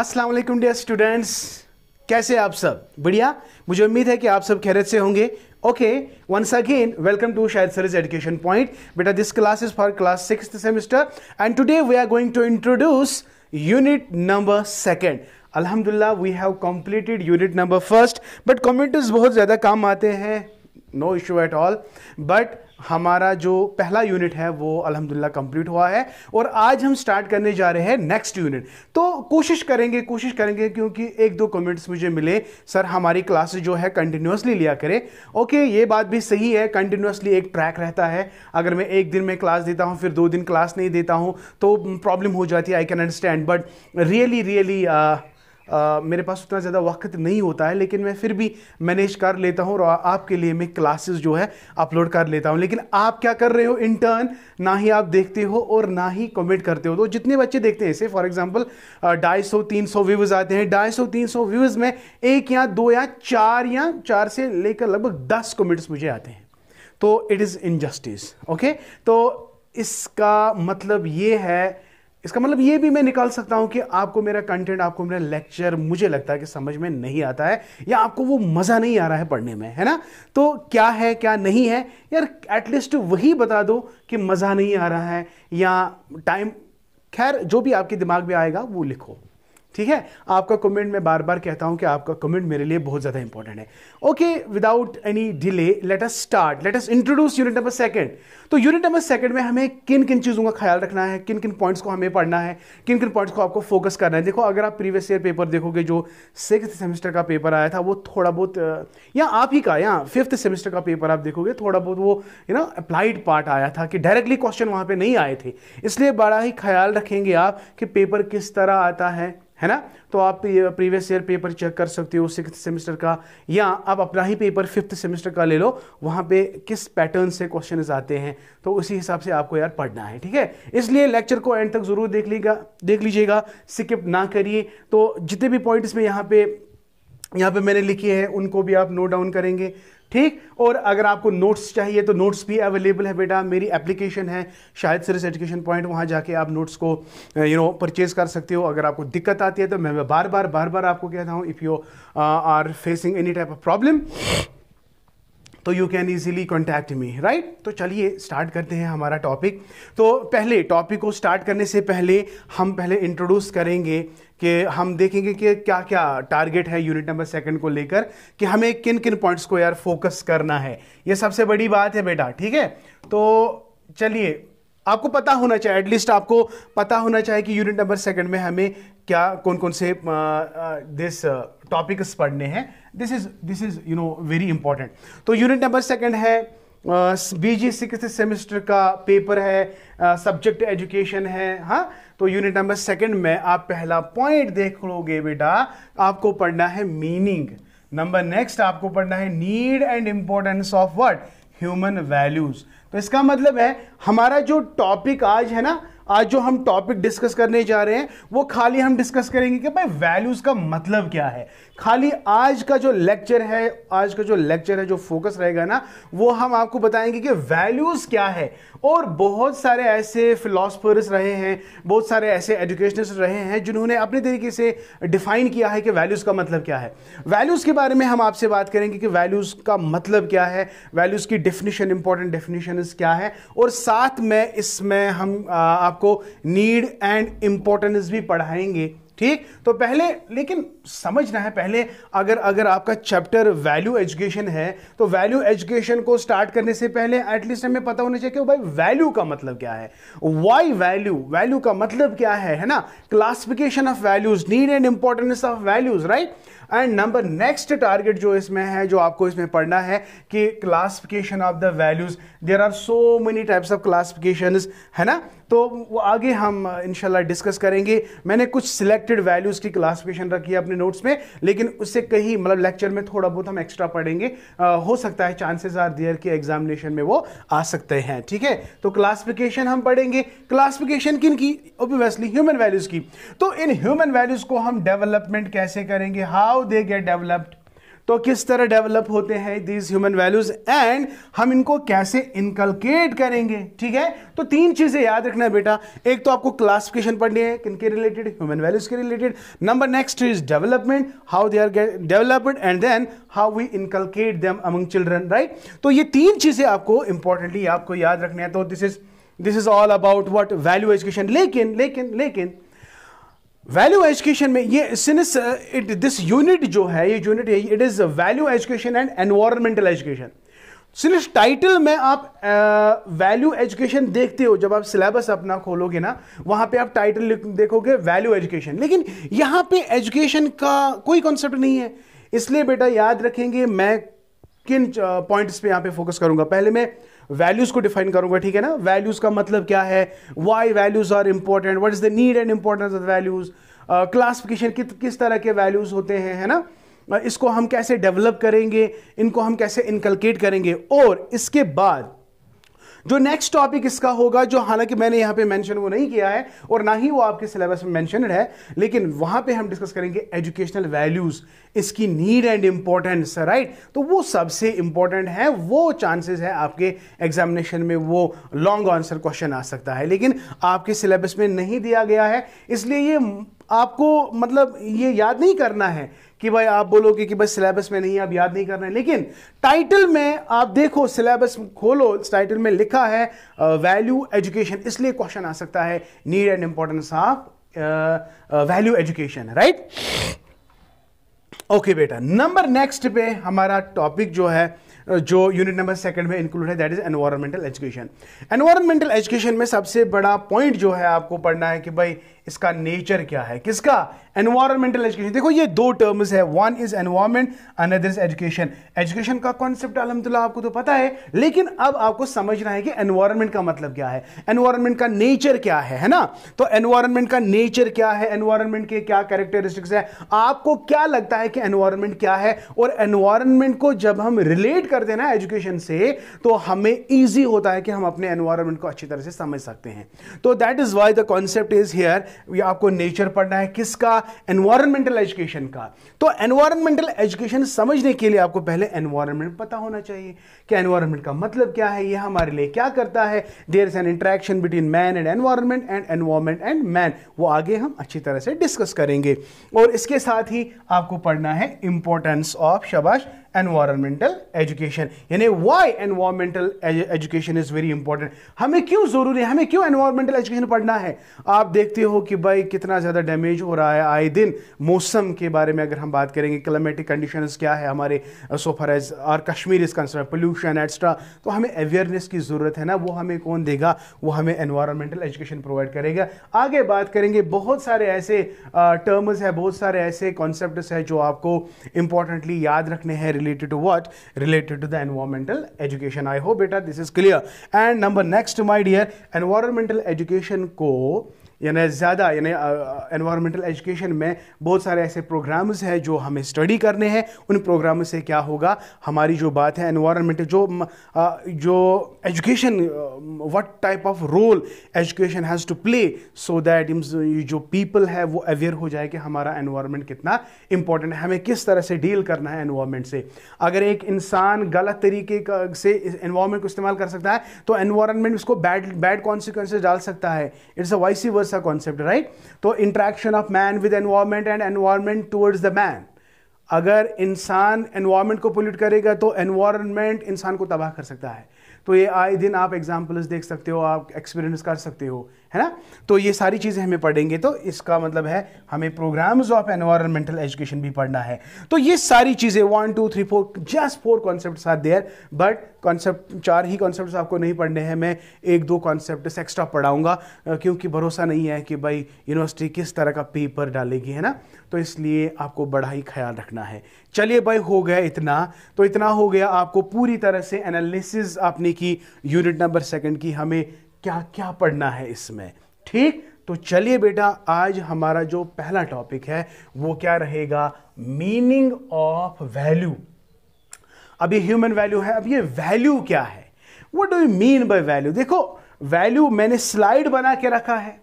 अस्सलाम वालेकुम dear students कैसे आप सब बढ़िया मुझे उम्मीद है कि आप सब खैरत से होंगे okay once again welcome to शायद सर इज एजुकेशन पॉइंट बेटा this class is for class six semester and today we are going to introduce unit number second अलहमदिल्ला we have completed unit number first but comments बहुत ज़्यादा काम आते हैं no issue at all but हमारा जो पहला यूनिट है वो अलहमदिल्ला कंप्लीट हुआ है और आज हम स्टार्ट करने जा रहे हैं नेक्स्ट यूनिट तो कोशिश करेंगे कोशिश करेंगे क्योंकि एक दो कमेंट्स मुझे मिले सर हमारी क्लासेस जो है कंटिन्यूसली लिया करें ओके ये बात भी सही है कंटिन्यूसली एक ट्रैक रहता है अगर मैं एक दिन में क्लास देता हूँ फिर दो दिन क्लास नहीं देता हूँ तो प्रॉब्लम हो जाती है I can understand but really really मेरे पास उतना ज़्यादा वक्त नहीं होता है लेकिन मैं फिर भी मैनेज कर लेता हूँ और आपके लिए मैं क्लासेस जो है अपलोड कर लेता हूँ लेकिन आप क्या कर रहे हो इंटर्न ना ही आप देखते हो और ना ही कमेंट करते हो तो जितने बच्चे देखते हैं इसे फॉर एग्जाम्पल ढाई सौ तीन सौ व्यूज़ आते हैं ढाई सौ तीन सौ व्यूज़ में एक या दो या चार या चार से लेकर लगभग दस कमेंट्स मुझे आते हैं तो इट इज़ इनजस्टिस ओके तो इसका मतलब ये है इसका मतलब ये भी मैं निकाल सकता हूँ कि आपको मेरा कंटेंट आपको मेरा लेक्चर मुझे लगता है कि समझ में नहीं आता है या आपको वो मज़ा नहीं आ रहा है पढ़ने में है ना तो क्या है क्या नहीं है यार एटलीस्ट वही बता दो कि मज़ा नहीं आ रहा है या टाइम खैर जो भी आपके दिमाग में आएगा वो लिखो ठीक है आपका कमेंट मैं बार बार कहता हूं कि आपका कमेंट मेरे लिए बहुत ज्यादा इंपॉर्टेंट है okay without any delay let us start let us introduce unit number second तो यूनिट नंबर सेकंड में हमें किन किन चीज़ों का ख्याल रखना है किन किन पॉइंट्स को हमें पढ़ना है किन किन पॉइंट्स को आपको फोकस करना है देखो अगर आप प्रीवियस ईयर पेपर देखोगे जो सिक्स सेमेस्टर का पेपर आया था वो थोड़ा बहुत या आप ही का या फिफ्थ सेमेस्टर का पेपर आप देखोगे थोड़ा बहुत वो यू नो अप्लाइड पार्ट आया था कि डायरेक्टली क्वेश्चन वहां पर नहीं आए थे इसलिए बड़ा ही ख्याल रखेंगे आप कि पेपर किस तरह आता है है ना तो आप प्रीवियस ईयर पेपर चेक कर सकते हो सिक्स सेमेस्टर का या आप अपना ही पेपर फिफ्थ सेमेस्टर का ले लो वहाँ पे किस पैटर्न से क्वेश्चन आते हैं तो उसी हिसाब से आपको यार पढ़ना है ठीक है इसलिए लेक्चर को एंड तक ज़रूर देख लीजिएगा देख लीजिएगा स्किप ना करिए तो जितने भी पॉइंट्स में यहाँ पे यहाँ पे मैंने लिखे हैं उनको भी आप नोट डाउन करेंगे ठीक और अगर आपको नोट्स चाहिए तो नोट्स भी अवेलेबल है बेटा मेरी एप्लीकेशन है शायद सिर्फ एजुकेशन पॉइंट वहाँ जाके आप नोट्स को यू नो परचेज कर सकते हो अगर आपको दिक्कत आती है तो मैं बार बार बार बार आपको कहता हूँ if you are facing any type of problem तो you can easily contact me right तो चलिए स्टार्ट करते हैं हमारा टॉपिक तो पहले टॉपिक को स्टार्ट करने से पहले हम पहले इंट्रोड्यूस करेंगे कि हम देखेंगे कि क्या क्या टारगेट है यूनिट नंबर सेकंड को लेकर कि हमें किन किन पॉइंट्स को यार फोकस करना है ये सबसे बड़ी बात है बेटा ठीक है तो चलिए आपको पता होना चाहिए एटलीस्ट आपको पता होना चाहिए कि यूनिट नंबर सेकंड में हमें क्या कौन कौन से दिस टॉपिक्स पढ़ने हैं this is this is you know very important तो यूनिट नंबर सेकंड है बी जी सिक्स सेमेस्टर का पेपर है सब्जेक्ट uh, एजुकेशन है हाँ तो यूनिट नंबर सेकंड में आप पहला पॉइंट देख लोगे बेटा आपको पढ़ना है मीनिंग नंबर नेक्स्ट आपको पढ़ना है need and importance of what human values तो इसका मतलब है हमारा जो टॉपिक आज है ना आज जो हम टॉपिक डिस्कस करने जा रहे हैं वो खाली हम डिस्कस करेंगे कि भाई वैल्यूज़ का मतलब क्या है खाली आज का जो लेक्चर है आज का जो लेक्चर है जो फोकस रहेगा ना वो हम आपको बताएंगे कि वैल्यूज़ क्या है और बहुत सारे ऐसे फिलोसफर्स रहे हैं बहुत सारे ऐसे एजुकेशनस्ट रहे हैं जिन्होंने अपने तरीके से डिफाइन किया है कि वैल्यूज़ का मतलब क्या है वैल्यूज़ के बारे में हम आपसे बात करेंगे कि वैल्यूज़ का मतलब क्या है वैल्यूज़ की डेफिनेशन इंपॉर्टेंट डेफिनेशन क्या है और साथ में इसमें हम आप आपको नीड एंड इम्पोर्टेंस भी पढ़ाएंगे ठीक तो पहले लेकिन समझना है पहले अगर अगर आपका चैप्टर वैल्यू एजुकेशन है तो वैल्यू एजुकेशन को स्टार्ट करने से पहले एटलीस्ट हमें पता होना चाहिए कि भाई वैल्यू का मतलब क्या है वाई वैल्यू वैल्यू का मतलब क्या है है ना classification of values need and importance of values right and number next target जो इसमें है जो आपको इसमें पढ़ना है कि classification of the values there are so many types of classification है ना तो वो आगे हम इनशाला डिस्कस करेंगे मैंने कुछ सिलेक्टेड वैल्यूज़ की क्लासिफिकेशन रखी है अपने नोट्स में लेकिन उससे कहीं मतलब लेक्चर में थोड़ा बहुत हम एक्स्ट्रा पढ़ेंगे आ, हो सकता है चांसेस आर देयर के एग्जामिनेशन में वो आ सकते हैं ठीक है तो क्लासिफिकेशन हम पढ़ेंगे क्लासिफिकेशन किन की ओबियसली ह्यूमन वैल्यूज़ की तो इन ह्यूमन वैल्यूज़ को हम डेवलपमेंट कैसे करेंगे हाउ दे गेट डेवलप्ड तो किस तरह डेवलप होते हैं दीज ह्यूमन वैल्यूज एंड हम इनको कैसे इनकलकेट करेंगे ठीक है तो तीन चीज़ें याद रखना है बेटा एक तो आपको क्लासिफिकेशन पढ़नी है किनके रिलेटेड ह्यूमन वैल्यूज के related number next is development how they are developed and then how we inculcate them among children right तो ये तीन चीज़ें आपको इंपॉर्टेंटली आपको याद रखना है तो this is this is all about what value education लेकिन लेकिन लेकिन वैल्यू एजुकेशन में ये सिनिस इट दिस यूनिट जो है ये unit it is value education and environmental education सिर्फ टाइटल में आप वैल्यू uh, एजुकेशन देखते हो जब आप सिलेबस अपना खोलोगे ना वहां पे आप टाइटल देखोगे वैल्यू एजुकेशन लेकिन यहां पे एजुकेशन का कोई कॉन्सेप्ट नहीं है इसलिए बेटा याद रखेंगे मैं किन पॉइंट्स uh, पे यहां पे फोकस करूंगा पहले मैं वैल्यूज़ को डिफाइन करूंगा ठीक है ना वैल्यूज़ का मतलब क्या है why values are important what is the need and importance of values classification किस तरह के वैल्यूज़ होते हैं है ना uh, इसको हम कैसे डेवलप करेंगे इनको हम कैसे इनकलकेट करेंगे और इसके बाद जो नेक्स्ट टॉपिक इसका होगा जो हालांकि मैंने यहाँ पे मेंशन वो नहीं किया है और ना ही वो आपके सिलेबस में मेंशन है लेकिन वहां पे हम डिस्कस करेंगे एजुकेशनल वैल्यूज़ इसकी नीड एंड इंपॉर्टेंस राइट तो वो सबसे इंपॉर्टेंट है वो चांसेस है आपके एग्जामिनेशन में वो लॉन्ग आंसर क्वेश्चन आ सकता है लेकिन आपके सिलेबस में नहीं दिया गया है इसलिए ये आपको मतलब ये याद नहीं करना है कि भाई आप बोलोगे कि बस सिलेबस में नहीं अब आप याद नहीं कर रहे लेकिन टाइटल में आप देखो सिलेबस खोलो टाइटल में लिखा है वैल्यू एजुकेशन इसलिए क्वेश्चन आ सकता है need and importance of value education right okay बेटा नंबर नेक्स्ट पे हमारा टॉपिक जो है जो यूनिट नंबर सेकंड में इंक्लूड है that is environmental education environmental education में सबसे बड़ा पॉइंट जो है आपको पढ़ना है कि भाई इसका नेचर क्या है किसका एनवायरमेंटल एजुकेशन देखो ये दो टर्म्स है one is environment another is education education का कॉन्सेप्ट अलहमदुल्ला आपको तो पता है लेकिन अब आपको समझना है कि एनवायरमेंट का मतलब क्या है एनवायरमेंट का नेचर क्या है है ना तो एनवायरमेंट का नेचर क्या है एनवायरमेंट के क्या कैरेक्टरिस्टिक्स है आपको क्या लगता है कि एनवायरमेंट क्या है और एनवायरमेंट को जब हम रिलेट करते हैं ना एजुकेशन से तो हमें ईजी होता है कि हम अपने एनवायरमेंट को अच्छी तरह से समझ सकते हैं तो that is why the concept is here या आपको नेचर पढ़ना है किसका एनवायरमेंटल एजुकेशन का तो एनवायरमेंटल एजुकेशन समझने के लिए आपको पहले एनवायरमेंट पता होना चाहिए कि एनवायरमेंट का मतलब क्या है यह हमारे लिए क्या करता है there is an interaction between man and environment and environment and man वो आगे हम अच्छी तरह से डिस्कस करेंगे और इसके साथ ही आपको पढ़ना है इंपॉर्टेंस ऑफ शबाश एनवायरमेंटल एजुकेशन यानी why environmental education is very important हमें क्यों ज़रूरी है हमें क्यों एनवायरमेंटल एजुकेशन पढ़ना है आप देखते हो कि भाई कितना ज़्यादा डैमेज हो रहा है आए दिन मौसम के बारे में अगर हम बात करेंगे क्लाइमेटिक कंडीशन क्या है हमारे सोफर एज और Kashmir is concern pollution etcetera तो हमें अवेयरनेस की ज़रूरत है ना वो हमें कौन देगा वो हमें एनवायरमेंटल एजुकेशन प्रोवाइड करेगा आगे बात करेंगे बहुत सारे ऐसे टर्म्स हैं बहुत सारे ऐसे कॉन्सेप्ट है जो आपको इंपॉर्टेंटली याद रखने हैं related to what? Related to the environmental education. I hope beta this is clear. And number next, my dear, environmental education co यानी ज़्यादा यानी एनवायरमेंटल एजुकेशन में बहुत सारे ऐसे प्रोग्राम्स हैं जो हमें स्टडी करने हैं उन प्रोग्राम से क्या होगा हमारी जो बात है एनवायरमेंटल जो जो education what type of role education has to play so that जो पीपल है वो अवेयर हो जाए कि हमारा एनवायरमेंट कितना इंपॉर्टेंट है हमें किस तरह से डील करना है एनवायरमेंट से अगर एक इंसान गलत तरीके से एनवायरमेंट को इस्तेमाल कर सकता है तो एनवायरमेंट उसको बैड बैड कॉन्सिक्वेंसेज डाल सकता है इट्स अ वाइसी वर्स सा कॉन्सेप्ट राइट तो interaction of man with environment and environment towards the man अगर इंसान एनवायरमेंट को पोल्यूट करेगा तो एनवायरमेंट इंसान को तबाह कर सकता है तो ये आए दिन आप एग्जाम्पल्स देख सकते हो आप एक्सपीरियंस कर सकते हो है ना तो ये सारी चीज़ें हमें पढ़ेंगे तो इसका मतलब है हमें प्रोग्राम्स ऑफ एनवायरमेंटल एजुकेशन भी पढ़ना है तो ये सारी चीज़ें one two three four just four concept are there but concept चार ही कॉन्सेप्ट आपको नहीं पढ़ने हैं मैं एक दो कॉन्सेप्ट एक्स्ट्रा पढ़ाऊँगा क्योंकि भरोसा नहीं है कि भाई यूनिवर्सिटी किस तरह का पेपर डालेगी है ना तो इसलिए आपको बड़ा ही ख्याल रखना है चलिए भाई हो गया इतना तो इतना हो गया आपको पूरी तरह से एनालिसिस आपने की यूनिट नंबर सेकंड की हमें क्या क्या पढ़ना है इसमें ठीक तो चलिए बेटा आज हमारा जो पहला टॉपिक है वो क्या रहेगा मीनिंग ऑफ वैल्यू अब ये ह्यूमन वैल्यू है अब ये वैल्यू क्या है what do you mean by value देखो वैल्यू मैंने स्लाइड बना के रखा है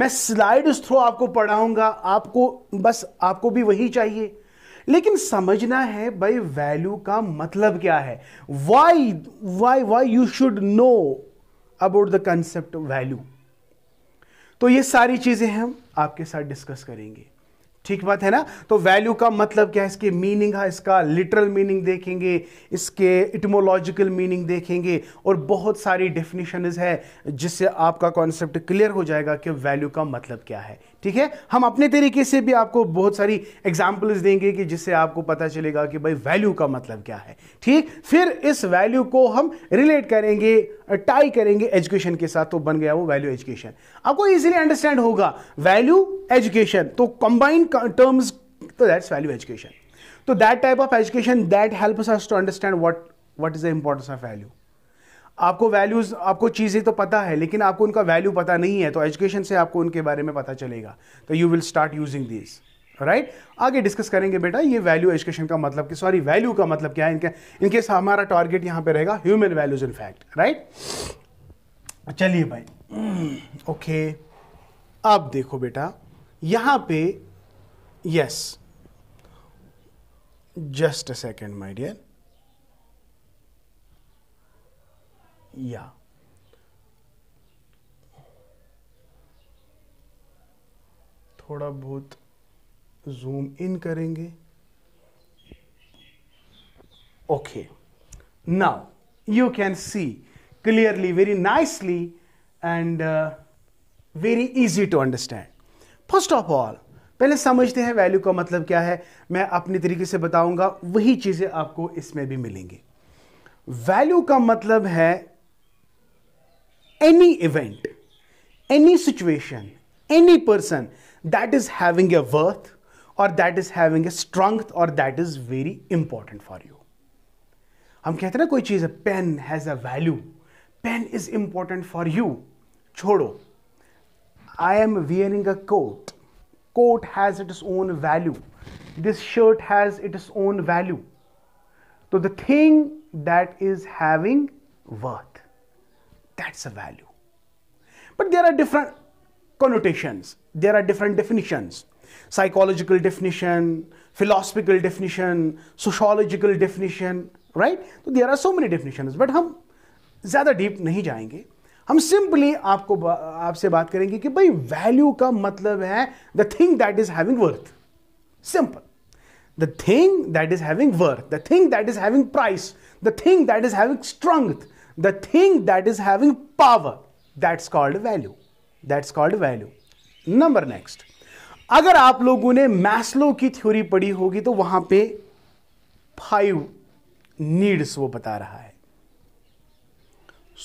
मैं स्लाइड थ्रू आपको पढ़ाऊंगा आपको बस आपको भी वही चाहिए लेकिन समझना है भाई वैल्यू का मतलब क्या है why why why you should know about the concept value तो ये सारी चीज़ें हम आपके साथ डिस्कस करेंगे ठीक बात है ना तो वैल्यू का मतलब क्या है इसके मीनिंग है इसका लिटरल मीनिंग देखेंगे इसके इटमोलॉजिकल मीनिंग देखेंगे और बहुत सारी डेफिनेशन है जिससे आपका कॉन्सेप्ट क्लियर हो जाएगा कि वैल्यू का मतलब क्या है ठीक है हम अपने तरीके से भी आपको बहुत सारी एग्जाम्पल्स देंगे कि जिससे आपको पता चलेगा कि भाई वैल्यू का मतलब क्या है ठीक फिर इस वैल्यू को हम रिलेट करेंगे टाई करेंगे एजुकेशन के साथ तो बन गया वो वैल्यू एजुकेशन आपको इजीली अंडरस्टैंड होगा वैल्यू एजुकेशन तो कंबाइंड टर्म्स तो दैट्स वैल्यू एजुकेशन तो that type of education that help us to understand what what is the importance of value आपको वैल्यूज़ आपको चीज़ें तो पता है लेकिन आपको उनका वैल्यू पता नहीं है तो एजुकेशन से आपको उनके बारे में पता चलेगा तो you will start using this right आगे डिस्कस करेंगे बेटा ये वैल्यू एजुकेशन का मतलब कि सॉरी वैल्यू का मतलब क्या है इनके इनके हमारा टारगेट यहां पे रहेगा human values in fact right चलिए भाई ओके अब देखो बेटा यहां पे yes just a second my dear Yeah. थोड़ा बहुत जूम इन करेंगे okay now you can see clearly very nicely and very easy to understand first of all पहले समझते हैं वैल्यू का मतलब क्या है मैं अपने तरीके से बताऊंगा वही चीजें आपको इसमें भी मिलेंगी वैल्यू का मतलब है any event, any situation, any person that is having a worth or that is having a strength or that is very important for you. हम कहते ना कोई चीज़ है pen has a value pen is important for you छोड़ो I am wearing a coat coat has it is own value this shirt has it is own value तो the thing that is having worth That's a value. But there are different connotations, there are different definitions psychological definition, philosophical definition, sociological definition, right? So there are so many definitions, but hum ज़्यादा deep नहीं जाएंगे हम simply आपको आपसे बात करेंगे कि भाई वैल्यू का मतलब है the thing that is having worth simple the thing that is having worth the thing that is having price the thing that is having strength the thing that is having power that's called value that's called value number next अगर आप लोगों ने Maslow की theory पढ़ी होगी तो वहां पे फाइव नीड्स वो बता रहा है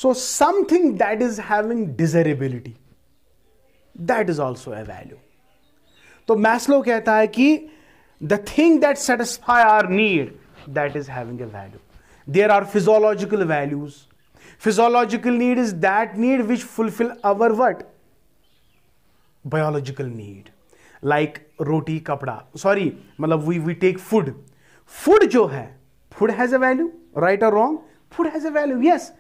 so something that is having desirability that is also a value तो मैस्लो कहता है कि the thing that satisfy our need that is having a value there are physiological values Physiological need is that need which fulfill our what? Biological need. Like roti, kapda. Sorry, malab we, we take food. Food jo hai, food has a value, right or wrong? Food has a value, yes.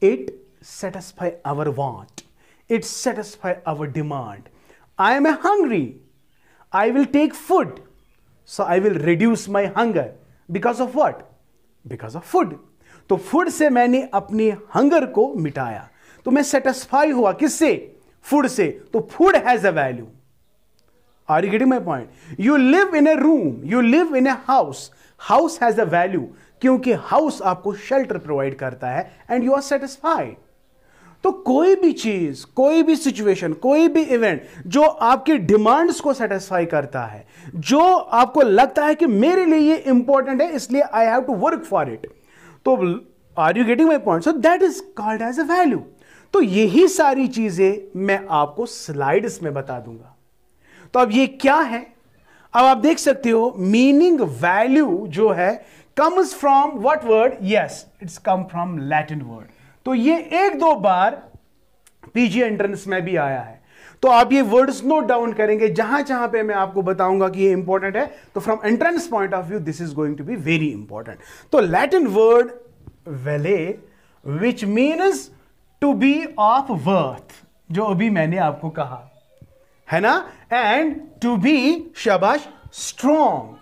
It satisfy our want. It satisfy our demand. I am hungry. I will take food. So I will reduce my hunger. Because of what? Because of food. तो food से मैंने अपनी hunger को मिटाया तो मैं satisfy हुआ किससे फूड से तो food has a value are you getting my point you live in a room you live in a house house has a value क्योंकि हाउस आपको शेल्टर प्रोवाइड करता है एंड यू आर सेटिस्फाइड तो कोई भी चीज कोई भी सिचुएशन कोई भी इवेंट जो आपकी डिमांड्स को सेटिस्फाई करता है जो आपको लगता है कि मेरे लिए ये इंपॉर्टेंट है इसलिए I have to work for it तो are you getting my point so that is called as a value तो यही सारी चीजें मैं आपको स्लाइड्स में बता दूंगा तो अब ये क्या है अब आप देख सकते हो मीनिंग वैल्यू जो है comes from what word yes it's come from Latin word तो ये एक दो बार पीजी एंट्रेंस में भी आया है तो आप ये वर्ड्स नोट डाउन करेंगे जहां जहां पे मैं आपको बताऊंगा कि ये इंपॉर्टेंट है तो from entrance point of view this is going to be very important तो Latin word vale which means to be of worth जो अभी मैंने आपको कहा है ना एंड टू बी शबाश strong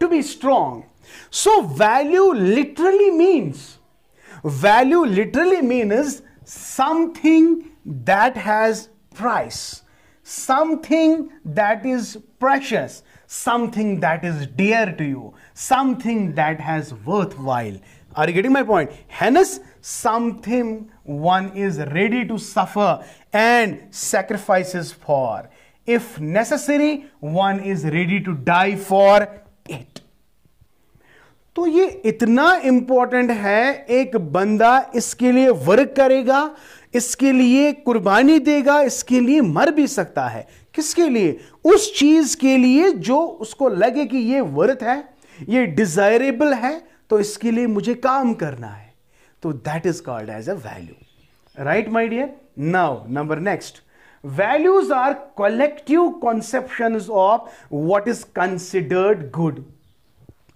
to be strong so value literally means value literally means something that has price. Something that is precious, something that is dear to you, something that has worthwhile. Are you getting my point? Hence, something one is ready to suffer and sacrifices for. If necessary, one is ready to die for it. तो ये इतना important है एक बंदा इसके लिए work करेगा इसके लिए कुर्बानी देगा इसके लिए मर भी सकता है किसके लिए उस चीज़ के लिए जो उसको लगे कि ये वर्थ है ये डिज़ायरेबल है तो इसके लिए मुझे काम करना है तो that is called as a value right my dear now number next values are collective conception of what is considered good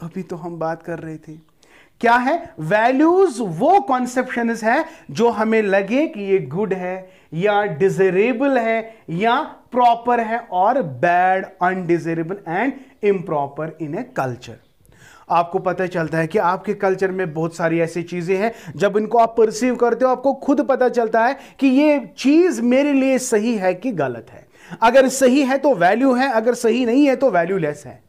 अभी तो हम बात कर रहे थे क्या है वैल्यूज वो कॉन्सेप्शन है जो हमें लगे कि ये गुड है या डिजरेबल है या प्रॉपर है और bad undesirable and improper in a culture आपको पता चलता है कि आपके कल्चर में बहुत सारी ऐसी चीज़ें हैं जब इनको आप परसीव करते हो आपको खुद पता चलता है कि ये चीज़ मेरे लिए सही है कि गलत है अगर सही है तो वैल्यू है अगर सही नहीं है तो वैल्यूलेस है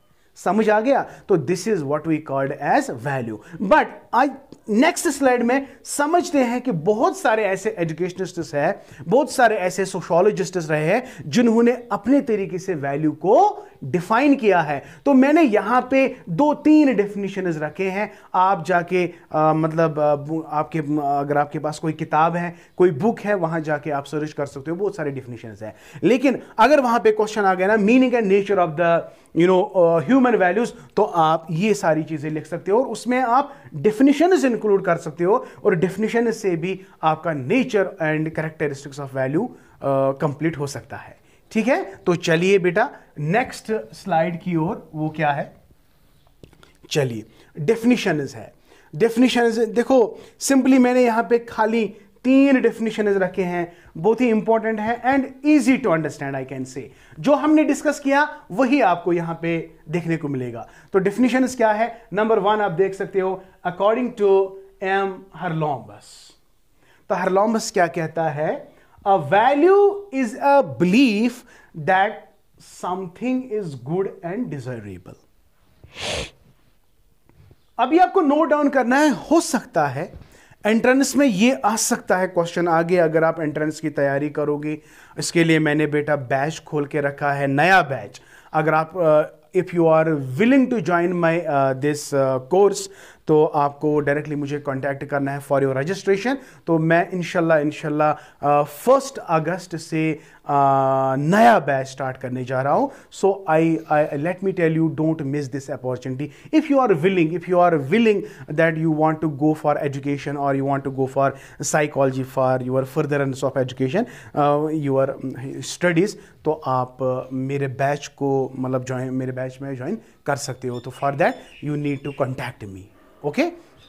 समझ आ गया तो this is what we called as value but I next slide में समझते हैं कि बहुत सारे ऐसे एजुकेशनिस्ट्स हैं बहुत सारे ऐसे सोशोलॉजिस्ट रहे हैं जिन्होंने अपने तरीके से वैल्यू को डिफाइन किया है तो मैंने यहां पे दो तीन डेफिनेशन रखे हैं आप जाके आ, मतलब आपके अगर आपके पास कोई किताब है कोई बुक है वहां जाके आप सर्च कर सकते हो बहुत सारे डेफिनेशन है लेकिन अगर वहां पे क्वेश्चन आ गया ना meaning and nature of the you know human values तो आप ये सारी चीज़ें लिख सकते हो और उसमें आप डेफिनेशन इंक्लूड कर सकते हो और डेफिनेशन से भी आपका nature and characteristics of value complete हो सकता है ठीक है तो चलिए बेटा नेक्स्ट स्लाइड की ओर वो क्या है चलिए डेफिनेशन है डेफिनेशन देखो सिंपली मैंने यहां पे खाली तीन डेफिनेशन रखे हैं बहुत ही इंपॉर्टेंट है and easy to understand I can say जो हमने डिस्कस किया वही आपको यहां पे देखने को मिलेगा तो डेफिनेशन क्या है नंबर वन आप देख सकते हो अकॉर्डिंग टू एम हरलॉम्बस तो हरलॉम्बस क्या कहता है A value is a belief that something is good and desirable. अभी आपको नोट डाउन करना है हो सकता है एंट्रेंस में ये आ सकता है क्वेश्चन आगे अगर आप एंट्रेंस की तैयारी करोगे इसके लिए मैंने बेटा बैच खोल के रखा है नया बैच अगर आप if you are willing to join my this course तो आपको डायरेक्टली मुझे कॉन्टैक्ट करना है फॉर योर रजिस्ट्रेशन तो मैं इनशाला इनशाला फर्स्ट अगस्त से uh, नया बैच स्टार्ट करने जा रहा हूँ so I I let me tell you don't miss this opportunity if you are willing if you are willing that you want to go for education और you want to go for psychology for your furtherance of education your studies तो आप uh, मेरे batch को मतलब join मेरे batch में join कर सकते हो तो for that you need to contact me okay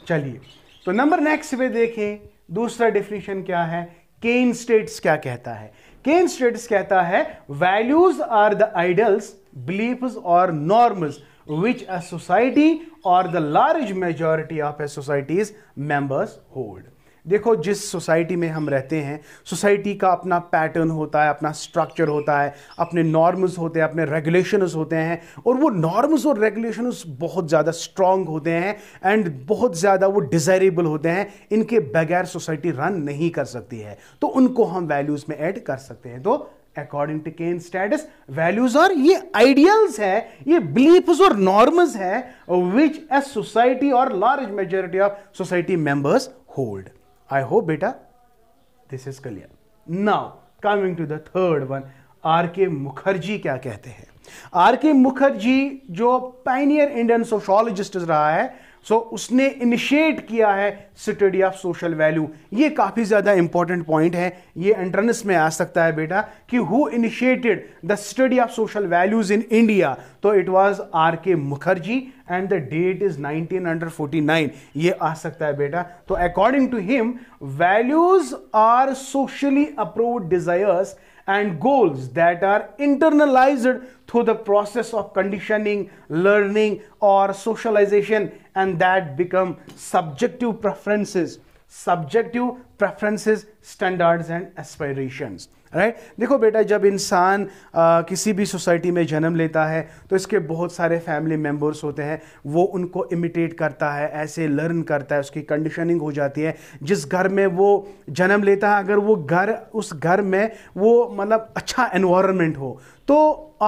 चलिए तो नंबर नेक्स्ट पे देखें दूसरा डेफिनेशन क्या है केन स्टेट्स क्या कहता है केन स्टेट्स कहता है values are the ideals belief और नॉर्मल्स विच अ सोसाइटी और the large majority of a societies members hold देखो जिस सोसाइटी में हम रहते हैं सोसाइटी का अपना पैटर्न होता है अपना स्ट्रक्चर होता है अपने नॉर्म्स होते हैं अपने रेगुलेशंस होते हैं और वो नॉर्म्स और रेगुलेशंस बहुत ज़्यादा स्ट्रॉन्ग होते हैं एंड बहुत ज़्यादा वो डिज़ायरेबल होते हैं इनके बगैर सोसाइटी रन नहीं कर सकती है तो उनको हम वैल्यूज़ में ऐड कर सकते हैं तो according to Kane states values और ये आइडियल्स है ये बिलीफ और नॉर्मस है विच ए सोसाइटी और large majority of society members hold I hope beta this is clear. Now coming to the third one R K Mukherjee क्या कहते हैं आर के मुखर्जी जो पाइनियर इंडियन सोशोलॉजिस्ट रहा है सो so, उसने इनिशिएट किया है स्टडी ऑफ सोशल वैल्यू ये काफ़ी ज़्यादा इंपॉर्टेंट पॉइंट है ये एंट्रेंस में आ सकता है बेटा कि who initiated the study of social values in India तो it was R K Mukherjee and the date is 1949 ये आ सकता है बेटा तो according to him values are socially approved desires and goals that are internalized through the process of conditioning, learning, or socialization, and that become subjective preferences, subjective preferences, standards, and aspirations. Right देखो बेटा जब इंसान किसी भी society में जन्म लेता है तो इसके बहुत सारे फैमिली मेम्बर्स होते हैं वो उनको इमिटेट करता है ऐसे लर्न करता है उसकी कंडीशनिंग हो जाती है जिस घर में वो जन्म लेता है अगर वो घर उस घर में वो मतलब अच्छा एनवायरनमेंट हो तो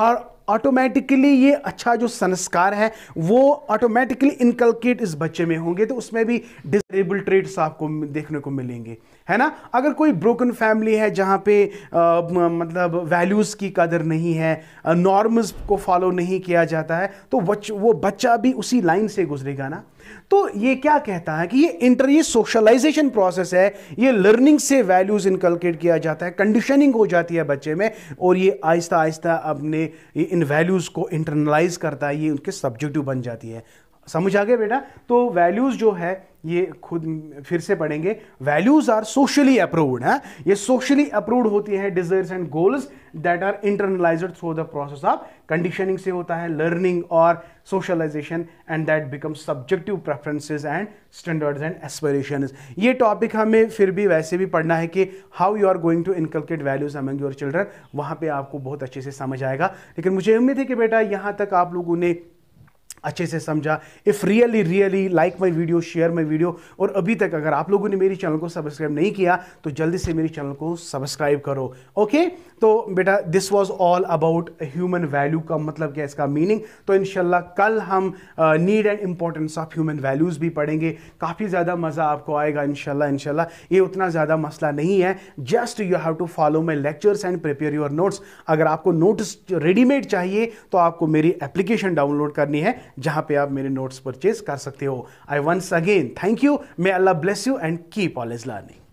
और ऑटोमेटिकली ये अच्छा जो संस्कार है वो ऑटोमेटिकली इनकलकेट इस बच्चे में होंगे तो उसमें भी डिसेबल ट्रेड्स आपको देखने को मिलेंगे है ना अगर कोई ब्रोकन फैमिली है जहाँ पे आ, मतलब वैल्यूज़ की कदर नहीं है नॉर्म्स को फॉलो नहीं किया जाता है तो बच, वो बच्चा भी उसी लाइन से गुजरेगा ना तो ये क्या कहता है कि ये इंटर ये सोशलाइजेशन प्रोसेस है ये लर्निंग से वैल्यूज इनकलकेट किया जाता है कंडीशनिंग हो जाती है बच्चे में और ये आहिस्ता आहिस्ता अपने इन वैल्यूज़ को इंटरनलाइज करता है ये उनके सब्जेक्टिव बन जाती है समझ आ गए बेटा तो वैल्यूज़ जो है ये खुद फिर से पढ़ेंगे वैल्यूज़ आर सोशली अप्रूव्ड है ये सोशली अप्रूव्ड होती है desires and goals that are internalized through the process of conditioning से होता है लर्निंग और socialization and that become subjective preferences and standards and aspiration ये टॉपिक हमें फिर भी वैसे भी पढ़ना है कि how you are going to inculcate values among your children वहाँ पे आपको बहुत अच्छे से समझ आएगा लेकिन मुझे उम्मीद है कि बेटा यहाँ तक आप लोगों ने अच्छे से समझा if really really like my video share my video और अभी तक अगर आप लोगों ने मेरे चैनल को सब्सक्राइब नहीं किया तो जल्दी से मेरे चैनल को सब्सक्राइब करो ओके तो बेटा this was all about human value का मतलब क्या इसका मीनिंग तो इन कल हम need and importance of human values भी पढ़ेंगे काफ़ी ज़्यादा मज़ा आपको आएगा इनशाला इनशाला ये उतना ज़्यादा मसला नहीं है just you have to follow my lectures and prepare your notes अगर आपको नोट्स रेडीमेड चाहिए तो आपको मेरी एप्लीकेशन डाउनलोड करनी है जहां पे आप मेरे नोट्स परचेज कर सकते हो I once again thank you may अल्लाह bless you and keep all is learning